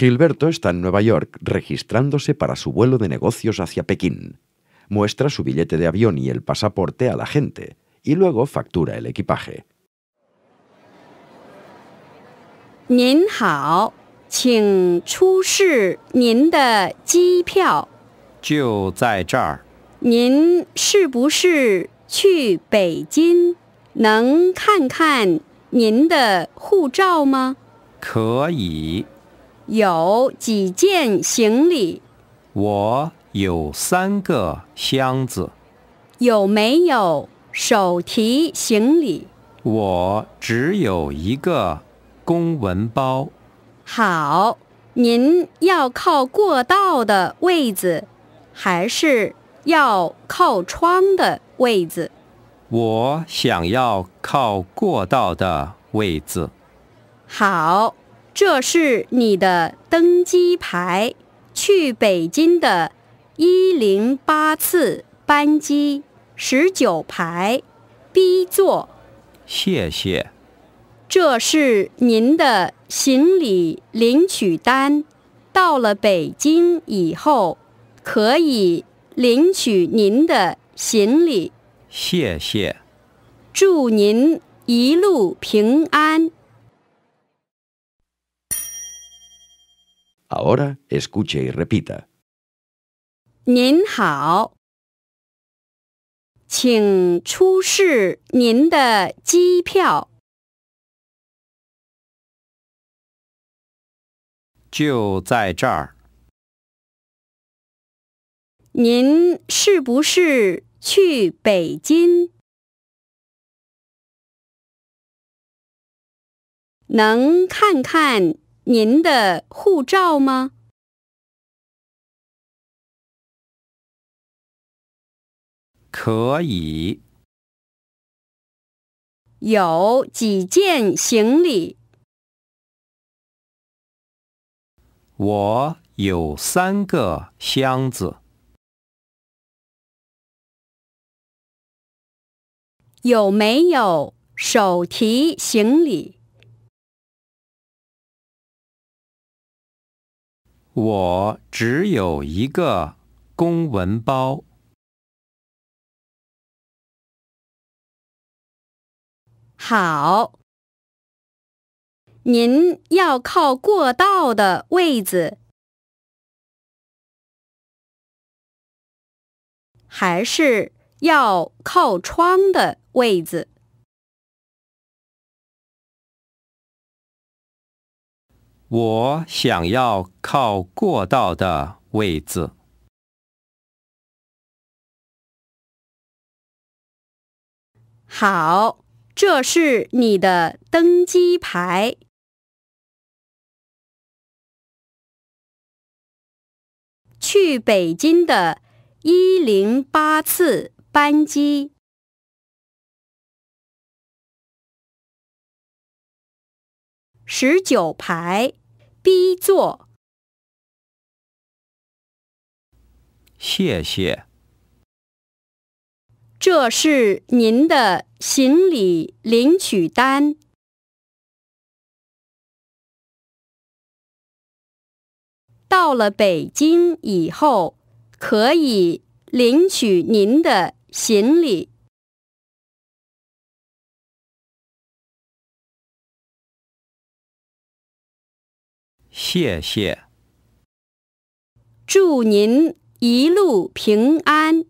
Gilberto está en Nueva York registrándose para su vuelo de negocios hacia Pekín. Muestra su billete de avión y el pasaporte a la gente y luego factura el equipaje. 有几件行李？我有三个箱子。有没有手提行李？我只有一个公文包。好，您要靠过道的位子，还是要靠窗的位子？我想要靠过道的位子。好。这是你的登机牌，去北京的，一零八次班机，十九排，B 座。谢谢。这是您的行李领取单，到了北京以后，可以领取您的行李。谢谢。祝您一路平安。ahora escuche y repita 您好，请出示您的机票。就在这儿。您是不是去北京？能看看？您的护照吗？可以。有几件行李？我有三个箱子。有没有手提行李？我只有一个公文包。好，您要靠过道的位子，还是要靠窗的位子？我想要靠过道的位置。好，这是你的登机牌。去北京的一零八次班机，十九排。B 座，谢谢。这是您的行李领取单。到了北京以后，可以领取您的行李。谢谢，祝您一路平安。